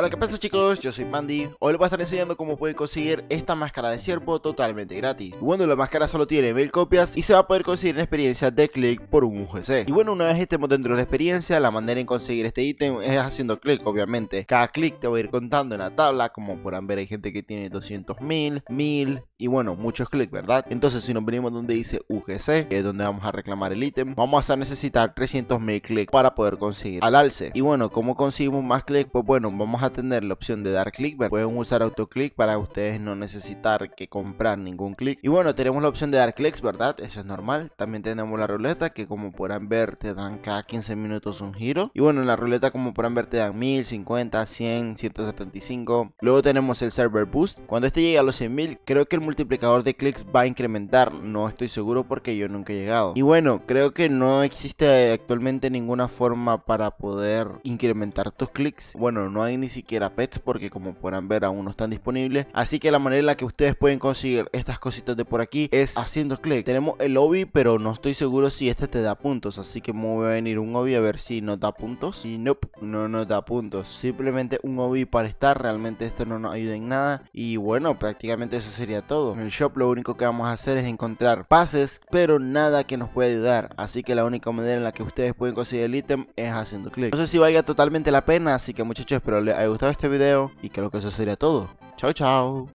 Hola, ¿qué pasa chicos? Yo soy Mandy. Hoy les voy a estar enseñando cómo pueden conseguir esta máscara de ciervo totalmente gratis. bueno, la máscara solo tiene mil copias y se va a poder conseguir en experiencia de clic por un UGC. Y bueno, una vez estemos dentro de la experiencia, la manera en conseguir este ítem es haciendo clic, obviamente. Cada clic te voy a ir contando en la tabla, como podrán ver hay gente que tiene 200.000, 1000 y bueno, muchos clics, ¿verdad? Entonces, si nos venimos donde dice UGC, que es donde vamos a reclamar el ítem, vamos a necesitar 300.000 clics para poder conseguir al alce. Y bueno, ¿cómo conseguimos más clics? Pues bueno, vamos a tener la opción de dar clic, pueden usar autoclick para ustedes no necesitar que comprar ningún clic. Y bueno, tenemos la opción de dar clics, ¿verdad? Eso es normal. También tenemos la ruleta que como podrán ver te dan cada 15 minutos un giro. Y bueno, en la ruleta como podrán ver te dan 1000, 50, 100, 175. Luego tenemos el server boost. Cuando este llegue a los 100.000, creo que el multiplicador de clics va a incrementar. No estoy seguro porque yo nunca he llegado. Y bueno, creo que no existe actualmente ninguna forma para poder incrementar tus clics. Bueno, no hay ni siquiera siquiera pets porque como podrán ver aún no están disponibles. Así que la manera en la que ustedes pueden conseguir estas cositas de por aquí es haciendo clic. Tenemos el lobby pero no estoy seguro si este te da puntos. Así que me voy a venir un hobby a ver si nos da puntos. Y no no nos da puntos. Simplemente un hobby para estar. Realmente esto no nos ayuda en nada. Y bueno, prácticamente eso sería todo. En el shop lo único que vamos a hacer es encontrar pases pero nada que nos pueda ayudar. Así que la única manera en la que ustedes pueden conseguir el ítem es haciendo clic. No sé si valga totalmente la pena. Así que muchachos pero les haya gustado este video y creo que eso sería todo. Chao, chao.